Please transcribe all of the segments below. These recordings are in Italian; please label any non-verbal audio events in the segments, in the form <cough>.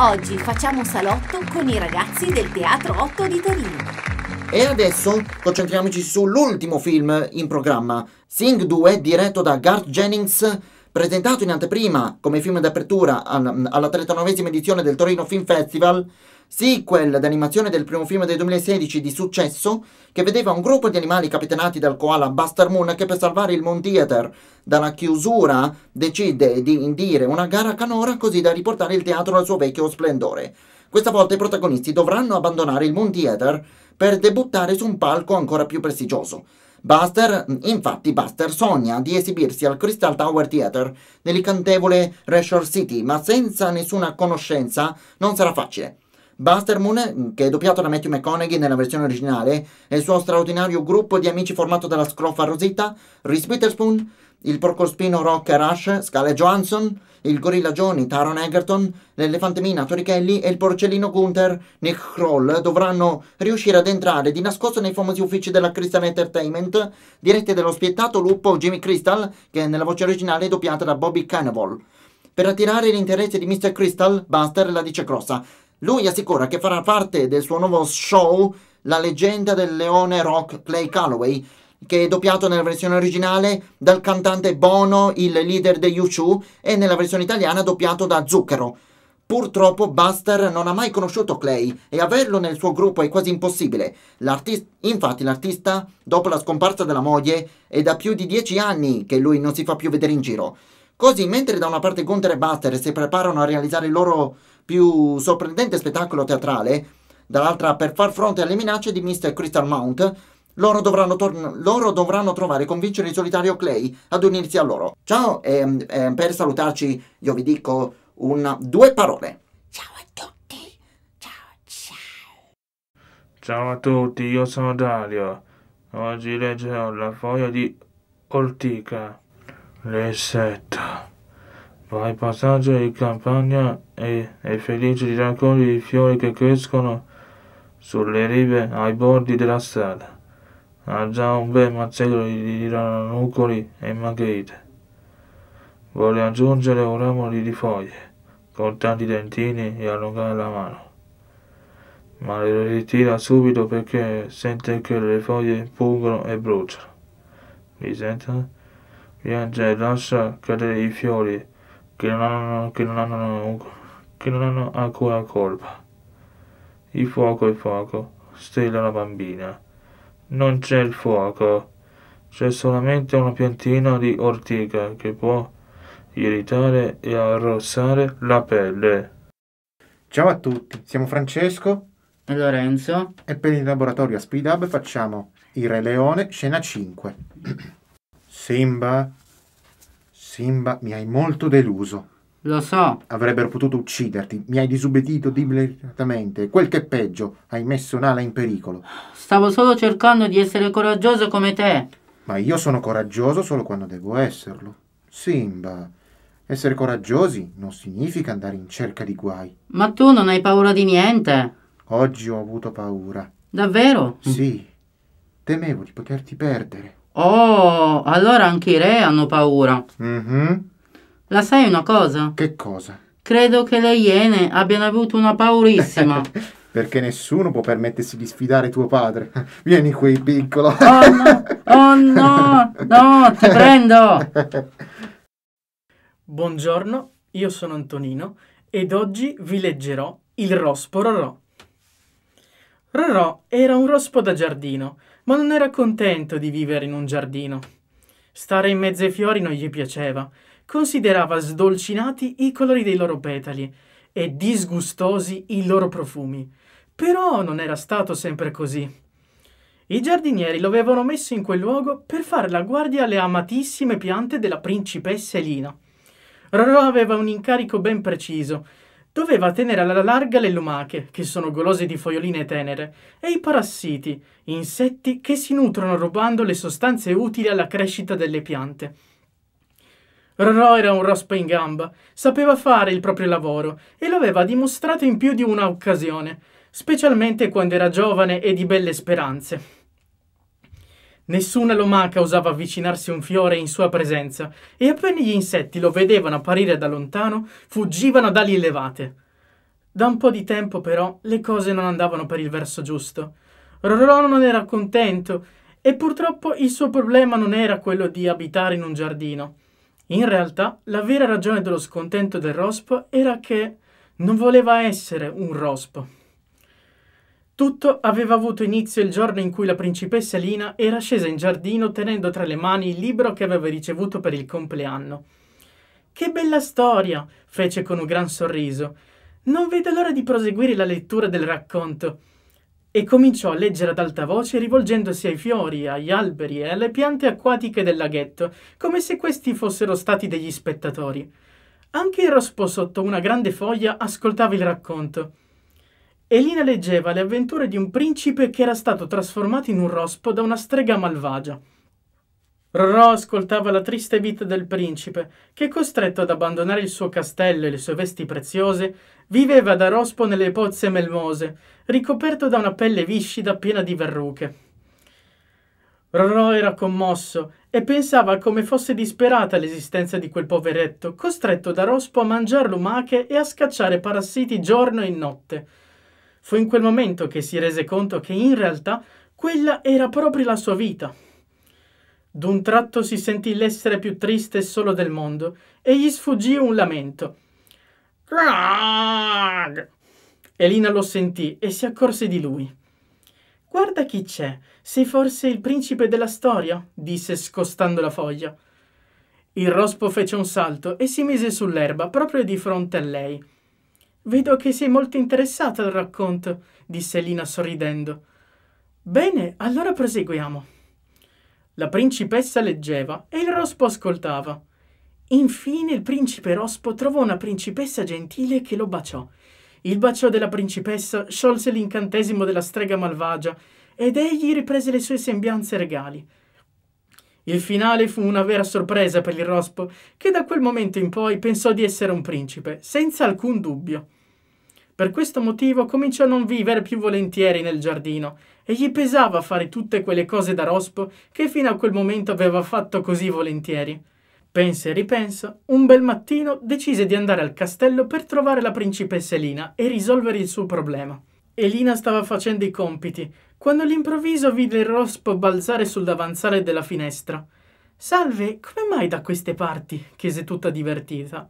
Oggi facciamo salotto con i ragazzi del Teatro 8 di Torino. E adesso concentriamoci sull'ultimo film in programma, Sing 2, diretto da Garth Jennings, presentato in anteprima come film d'apertura alla 39esima edizione del Torino Film Festival sequel d'animazione del primo film del 2016 di successo che vedeva un gruppo di animali capitanati dal koala Buster Moon che per salvare il Moon Theater dalla chiusura decide di indire una gara canora così da riportare il teatro al suo vecchio splendore. Questa volta i protagonisti dovranno abbandonare il Moon Theater per debuttare su un palco ancora più prestigioso. Buster, infatti, Buster sogna di esibirsi al Crystal Tower Theater nell'incantevole Rashore City, ma senza nessuna conoscenza non sarà facile. Buster Moon, che è doppiato da Matthew McConaughey nella versione originale, e il suo straordinario gruppo di amici formato dalla scroffa Rosita, Reese Witherspoon, il porcospino Rock Rush, Scala Johansson, il gorilla Johnny, Taron Egerton, l'elefante Mina, Tori Kelly e il porcellino Gunther, Nick Kroll, dovranno riuscire ad entrare di nascosto nei famosi uffici della Crystal Entertainment, diretti dallo spietato lupo Jimmy Crystal, che nella voce originale è doppiata da Bobby Cannavol. Per attirare l'interesse di Mr. Crystal, Buster la dice grossa. Lui assicura che farà parte del suo nuovo show la leggenda del leone rock Clay Calloway, che è doppiato nella versione originale dal cantante Bono, il leader degli U2, e nella versione italiana doppiato da Zucchero. Purtroppo Buster non ha mai conosciuto Clay e averlo nel suo gruppo è quasi impossibile. L'artist- infatti l'artista, dopo la scomparsa della moglie, è da più di dieci anni che lui non si fa più vedere in giro. Così, mentre da una parte Gunther e Buster si preparano a realizzare il loro più sorprendente spettacolo teatrale, dall'altra per far fronte alle minacce di Mr. Crystal Mount, loro dovranno, loro dovranno, trovare e convincere il solitario Clay ad unirsi a loro. Ciao, e, ehm, e ehm, per salutarci io vi dico una, due parole. Ciao a tutti, ciao ciao. Ciao a tutti, io sono Dario. Oggi leggerò la foglia di Ortica. L'essetto. Vai passaggio in campagna e è felice di raccogliere i fiori che crescono sulle rive ai bordi della strada. Ha già un bel mazzello di ranuncoli e margherite. Vuole aggiungere un ramo di foglie, con tanti dentini e allungare la mano. Ma le ritira subito perché sente che le foglie pungono e bruciano. Mi sente? piange e lascia cadere i fiori che non hanno, che non hanno, che non hanno ancora colpa. Il fuoco è fuoco, stella la bambina. Non c'è il fuoco, c'è solamente una piantina di ortica che può irritare e arrossare la pelle. Ciao a tutti, siamo Francesco e Lorenzo e per il laboratorio Speed Hub facciamo Il Re Leone, scena 5. <clears throat> Simba, Simba, mi hai molto deluso. Lo so. Avrebbero potuto ucciderti, mi hai disobbedito deliberatamente. Quel che è peggio, hai messo Nala in pericolo. Stavo solo cercando di essere coraggioso come te. Ma io sono coraggioso solo quando devo esserlo. Simba, essere coraggiosi non significa andare in cerca di guai. Ma tu non hai paura di niente. Oggi ho avuto paura. Davvero? Sì. Temevo di poterti perdere. Oh, allora anche i re hanno paura. Mm-hmm. La sai una cosa? Che cosa? Credo che le iene abbiano avuto una paurissima. <laughs> Perché nessuno può permettersi di sfidare tuo padre. <laughs> Vieni qui, piccolo. oh no, <laughs> oh no, no, ti prendo. Buongiorno, io sono Antonino ed oggi vi leggerò il rospo Rorò. Rorò era un rospo da giardino ma non era contento di vivere in un giardino. Stare in mezzo ai fiori non gli piaceva, considerava sdolcinati i colori dei loro petali e disgustosi i loro profumi. Però non era stato sempre così. I giardinieri lo avevano messo in quel luogo per fare la guardia alle amatissime piante della principessa Elina. Rorò aveva un incarico ben preciso doveva tenere alla larga le lumache, che sono golose di foglioline tenere, e i parassiti, insetti che si nutrono rubando le sostanze utili alla crescita delle piante. Rorò era un rospo in gamba, sapeva fare il proprio lavoro e lo aveva dimostrato in più di una occasione, specialmente quando era giovane e di belle speranze. Nessuna lumaca osava avvicinarsi un fiore in sua presenza, e appena gli insetti lo vedevano apparire da lontano, fuggivano da lì levate. Da un po' di tempo, però, le cose non andavano per il verso giusto. Rorò non era contento, e purtroppo il suo problema non era quello di abitare in un giardino. In realtà, la vera ragione dello scontento del rospo era che non voleva essere un rospo. Tutto aveva avuto inizio il giorno in cui la principessa Lina era scesa in giardino tenendo tra le mani il libro che aveva ricevuto per il compleanno. Che bella storia! fece con un gran sorriso. Non vedo l'ora di proseguire la lettura del racconto. E cominciò a leggere ad alta voce rivolgendosi ai fiori, agli alberi e alle piante acquatiche del laghetto, come se questi fossero stati degli spettatori. Anche il rospo sotto una grande foglia ascoltava il racconto. Elina leggeva le avventure di un principe che era stato trasformato in un rospo da una strega malvagia. Rorò ascoltava la triste vita del principe, che costretto ad abbandonare il suo castello e le sue vesti preziose, viveva da rospo nelle pozze melmose, ricoperto da una pelle viscida piena di verruche. Rorò era commosso e pensava come fosse disperata l'esistenza di quel poveretto, costretto da rospo a mangiare lumache e a scacciare parassiti giorno e notte Fu in quel momento che si rese conto che in realtà quella era proprio la sua vita. D'un tratto si sentì l'essere più triste e solo del mondo e gli sfuggì un lamento. Elina lo sentì e si accorse di lui. Guarda chi c'è, sei forse il principe della storia? disse scostando la foglia. Il rospo fece un salto e si mise sull'erba proprio di fronte a lei. Vedo che sei molto interessato al racconto, disse Lina sorridendo. Bene, allora proseguiamo. La principessa leggeva e il rospo ascoltava. Infine il principe rospo trovò una principessa gentile che lo baciò. Il bacio della principessa sciolse l'incantesimo della strega malvagia ed egli riprese le sue sembianze regali. Il finale fu una vera sorpresa per il rospo, che da quel momento in poi pensò di essere un principe, senza alcun dubbio. Per questo motivo cominciò a non vivere più volentieri nel giardino e gli pesava fare tutte quelle cose da rospo che fino a quel momento aveva fatto così volentieri. Pensa e ripensa, un bel mattino decise di andare al castello per trovare la principessa Elina e risolvere il suo problema. Elina stava facendo i compiti, quando all'improvviso vide il rospo balzare sul davanzale della finestra. Salve, come mai da queste parti? chiese tutta divertita.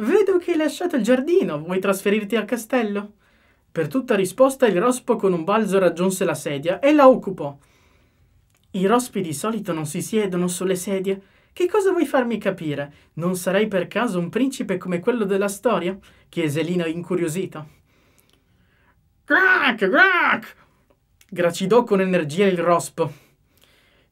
Vedo che hai lasciato il giardino, vuoi trasferirti al castello? Per tutta risposta il rospo con un balzo raggiunse la sedia e la occupò. I rospi di solito non si siedono sulle sedie. Che cosa vuoi farmi capire? Non sarei per caso un principe come quello della storia? chiese Lina incuriosita. Crack, crack! gracidò con energia il rospo.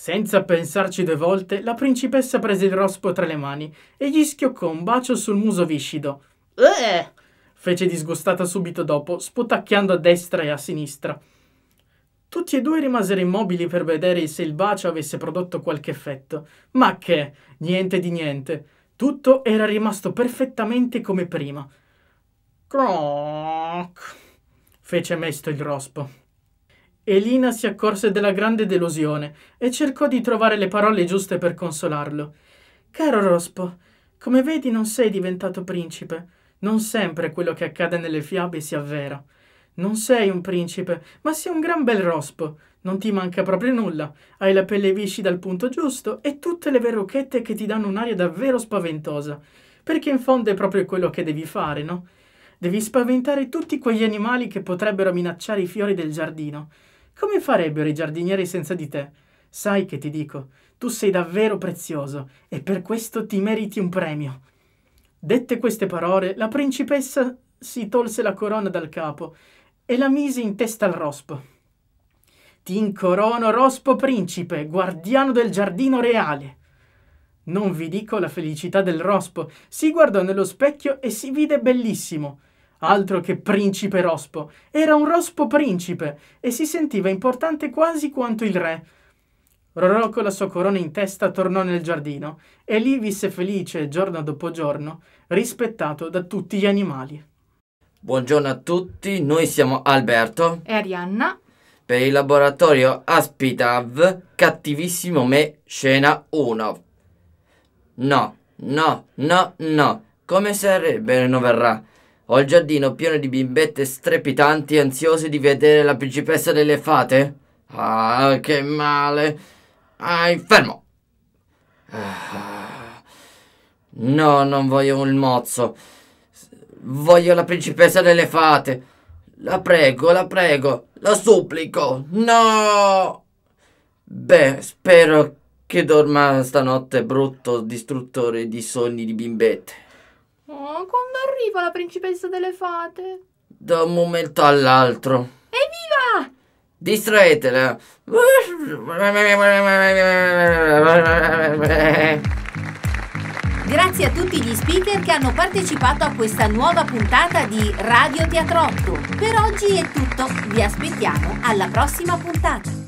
Senza pensarci due volte, la principessa prese il rospo tra le mani e gli schioccò un bacio sul muso viscido. Eh! fece disgustata subito dopo, sputacchiando a destra e a sinistra. Tutti e due rimasero immobili per vedere se il bacio avesse prodotto qualche effetto. Ma che? Niente di niente. Tutto era rimasto perfettamente come prima. Croc! fece mesto il rospo. Elina si accorse della grande delusione e cercò di trovare le parole giuste per consolarlo. Caro Rospo, come vedi non sei diventato principe. Non sempre quello che accade nelle fiabe si avvera. Non sei un principe, ma sei un gran bel rospo. Non ti manca proprio nulla. Hai la pelle viscida al punto giusto e tutte le verruchette che ti danno un'aria davvero spaventosa. Perché in fondo è proprio quello che devi fare, no? Devi spaventare tutti quegli animali che potrebbero minacciare i fiori del giardino. Come farebbero i giardinieri senza di te? Sai che ti dico, tu sei davvero prezioso e per questo ti meriti un premio. Dette queste parole, la principessa si tolse la corona dal capo e la mise in testa al rospo. Ti incorono rospo principe, guardiano del giardino reale. Non vi dico la felicità del rospo, si guardò nello specchio e si vide bellissimo. Altro che principe rospo. Era un rospo principe e si sentiva importante quasi quanto il re. Rorò con la sua corona in testa tornò nel giardino e lì visse felice giorno dopo giorno, rispettato da tutti gli animali. Buongiorno a tutti, noi siamo Alberto e Arianna per il laboratorio Aspitav Cattivissimo Me Scena 1. No, no, no, no, come sarebbe non verrà? Ho il giardino pieno di bimbette strepitanti, e ansiose di vedere la principessa delle fate. Ah, che male. Ah, fermo. No, non voglio un mozzo. Voglio la principessa delle fate. La prego, la prego, la supplico. No! Beh, spero che dorma stanotte, brutto distruttore di sogni di bimbette. Oh, quando arriva la principessa delle fate? Da un momento all'altro. Evviva! Distraetela. Grazie a tutti gli speaker che hanno partecipato a questa nuova puntata di Radio Teatrotto. Per oggi è tutto, vi aspettiamo alla prossima puntata.